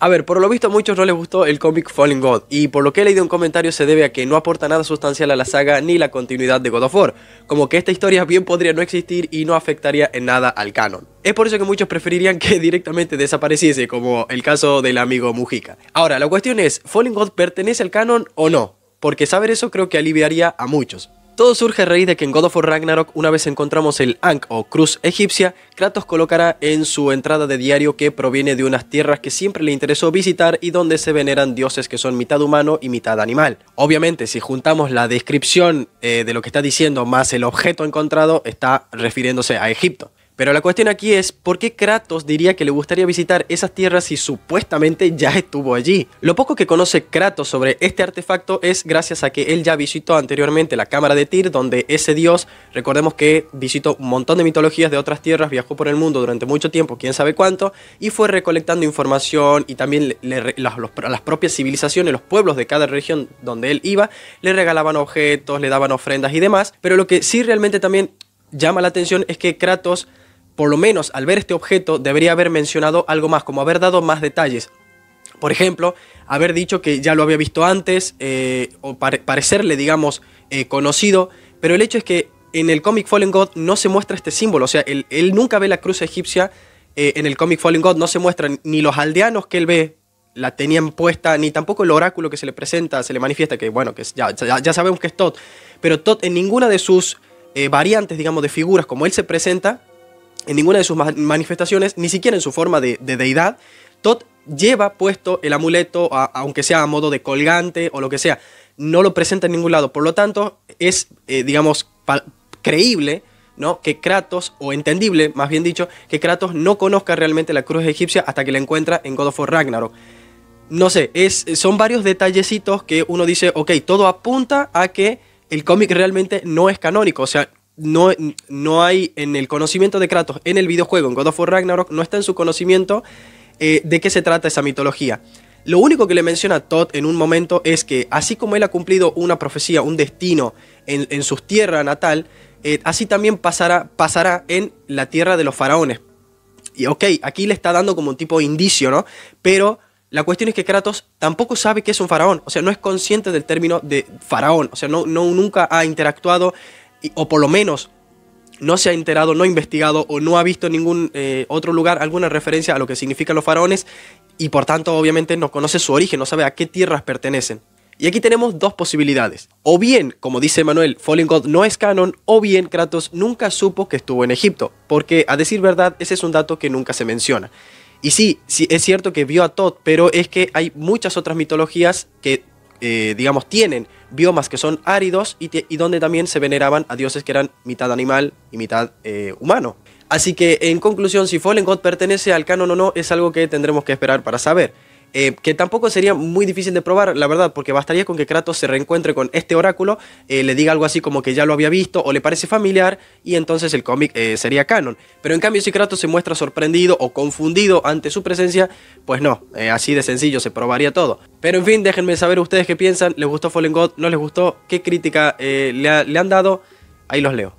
A ver, por lo visto a muchos no les gustó el cómic Falling God, y por lo que he leído un comentario se debe a que no aporta nada sustancial a la saga ni la continuidad de God of War, como que esta historia bien podría no existir y no afectaría en nada al canon. Es por eso que muchos preferirían que directamente desapareciese, como el caso del amigo Mujica. Ahora, la cuestión es, ¿Falling God pertenece al canon o no? Porque saber eso creo que aliviaría a muchos. Todo surge a raíz de que en God of Ragnarok, una vez encontramos el Ankh o Cruz egipcia, Kratos colocará en su entrada de diario que proviene de unas tierras que siempre le interesó visitar y donde se veneran dioses que son mitad humano y mitad animal. Obviamente, si juntamos la descripción eh, de lo que está diciendo más el objeto encontrado, está refiriéndose a Egipto. Pero la cuestión aquí es, ¿por qué Kratos diría que le gustaría visitar esas tierras si supuestamente ya estuvo allí? Lo poco que conoce Kratos sobre este artefacto es gracias a que él ya visitó anteriormente la Cámara de Tyr, donde ese dios, recordemos que visitó un montón de mitologías de otras tierras, viajó por el mundo durante mucho tiempo, quién sabe cuánto, y fue recolectando información y también las propias civilizaciones, los pueblos de cada región donde él iba, le regalaban objetos, le daban ofrendas y demás. Pero lo que sí realmente también llama la atención es que Kratos por lo menos al ver este objeto debería haber mencionado algo más, como haber dado más detalles. Por ejemplo, haber dicho que ya lo había visto antes, eh, o parecerle, digamos, eh, conocido, pero el hecho es que en el cómic Fallen God no se muestra este símbolo, o sea, él, nunca ve la cruz egipcia, eh, en el cómic Fallen God no se muestran ni los aldeanos que él ve, la tenían puesta, ni tampoco el oráculo que se le presenta, se le manifiesta, que bueno, que ya, ya, sabemos que es Todd, pero Todd en ninguna de sus variantes, digamos, de figuras como él se presenta, en ninguna de sus manifestaciones, ni siquiera en su forma de, deidad, Todd lleva puesto el amuleto, aunque sea a modo de colgante o lo que sea. No lo presenta en ningún lado. Por lo tanto, es, eh, digamos, creíble ¿no? que Kratos, o entendible, más bien dicho, que Kratos no conozca realmente la cruz egipcia hasta que la encuentra en God of War Ragnarok. No sé, es, son varios detallecitos que uno dice, ok, todo apunta a que el cómic realmente no es canónico. O sea, no, no hay en el conocimiento de Kratos, en el videojuego, en God of War Ragnarok, no está en su conocimiento eh, de qué se trata esa mitología. Lo único que le menciona Todd en un momento es que así como él ha cumplido una profecía, un destino en, en su tierra natal, eh, así también pasará, pasará en la tierra de los faraones. Y ok, aquí le está dando como un tipo de indicio, ¿no? Pero la cuestión es que Kratos tampoco sabe que es un faraón, o sea, no es consciente del término de faraón, o sea, no, no nunca ha interactuado o por lo menos no se ha enterado, no ha investigado o no ha visto en ningún eh, otro lugar alguna referencia a lo que significan los faraones y por tanto obviamente no conoce su origen, no sabe a qué tierras pertenecen. Y aquí tenemos dos posibilidades. O bien, como dice Manuel, Falling God no es canon, o bien Kratos nunca supo que estuvo en Egipto, porque a decir verdad, ese es un dato que nunca se menciona. Y sí, sí es cierto que vio a Todd, pero es que hay muchas otras mitologías que eh, digamos, tienen biomas que son áridos y, donde también se veneraban a dioses que eran mitad animal y mitad eh, humano. Así que, en conclusión, si Fallen God pertenece al canon o no, es algo que tendremos que esperar para saber. Eh, que tampoco sería muy difícil de probar, la verdad, porque bastaría con que Kratos se reencuentre con este oráculo, eh, le diga algo así como que ya lo había visto o le parece familiar, y entonces el cómic eh, sería canon. Pero en cambio, si Kratos se muestra sorprendido o confundido ante su presencia, pues no, así de sencillo se probaría todo. Pero en fin, déjenme saber ustedes qué piensan, ¿les gustó Fallen God? ¿No les gustó? ¿Qué crítica le han dado? Ahí los leo.